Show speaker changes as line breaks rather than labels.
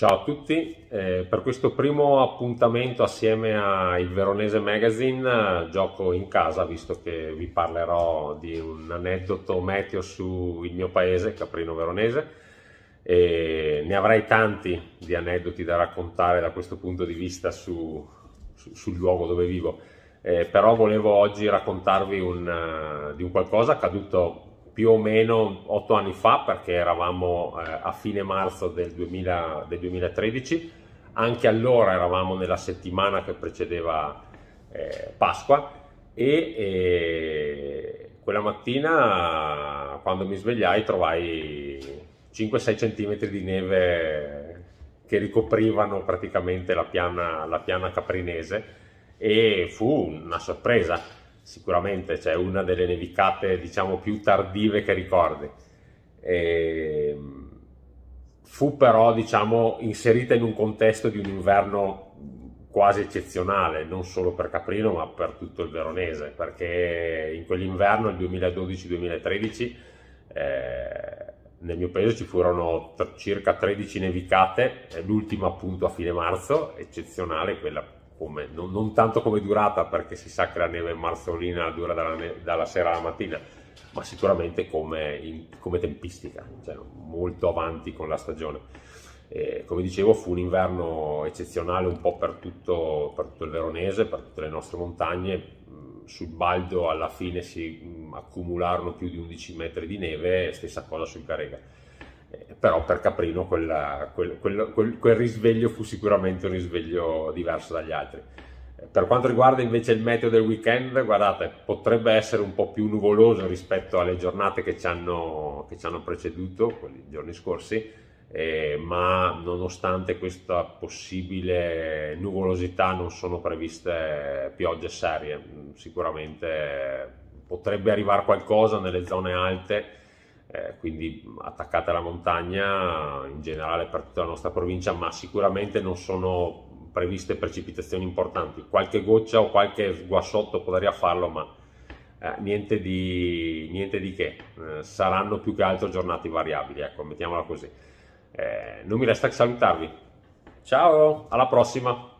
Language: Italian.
Ciao a tutti, eh, per questo primo appuntamento assieme al Veronese Magazine eh, gioco in casa visto che vi parlerò di un aneddoto meteo sul mio paese, Caprino Veronese. E ne avrei tanti di aneddoti da raccontare da questo punto di vista su, su, sul luogo dove vivo, eh, però volevo oggi raccontarvi un, uh, di un qualcosa accaduto più o meno otto anni fa, perché eravamo eh, a fine marzo del, 2000, del 2013, anche allora eravamo nella settimana che precedeva eh, Pasqua e eh, quella mattina quando mi svegliai trovai 5-6 cm di neve che ricoprivano praticamente la piana, la piana caprinese e fu una sorpresa sicuramente, cioè una delle nevicate diciamo più tardive che ricordi. E ehm, fu però diciamo inserita in un contesto di un inverno quasi eccezionale, non solo per Caprino ma per tutto il veronese, perché in quell'inverno, il 2012-2013, eh, nel mio paese ci furono circa 13 nevicate, eh, l'ultima appunto a fine marzo, eccezionale, quella come, non, non, tanto come durata, perché si sa che la neve marzolina dura dalla, ne- dalla sera alla mattina, ma sicuramente come, in, come tempistica, cioè molto avanti con la stagione. Eh, come dicevo, fu un inverno eccezionale un po' per tutto, per tutto il Veronese, per tutte le nostre montagne. Mm, sul Baldo alla fine si mm, accumularono più di 11 metri di neve, stessa cosa sul Carega però per Caprino quella, quel, quel, quel, quel risveglio fu sicuramente un risveglio diverso dagli altri. Per quanto riguarda invece il meteo del weekend, guardate, potrebbe essere un po' più nuvoloso rispetto alle giornate che ci hanno, che ci hanno preceduto, quelli giorni scorsi, eh, ma nonostante questa possibile nuvolosità non sono previste piogge serie, sicuramente potrebbe arrivare qualcosa nelle zone alte eh, quindi attaccate alla montagna in generale per tutta la nostra provincia, ma sicuramente non sono previste precipitazioni importanti. Qualche goccia o qualche sguassotto potrei farlo, ma eh, niente, di, niente, di, che. Eh, saranno più che altro giornate variabili, ecco, mettiamola così. Eh, non mi resta che salutarvi. Ciao, alla prossima!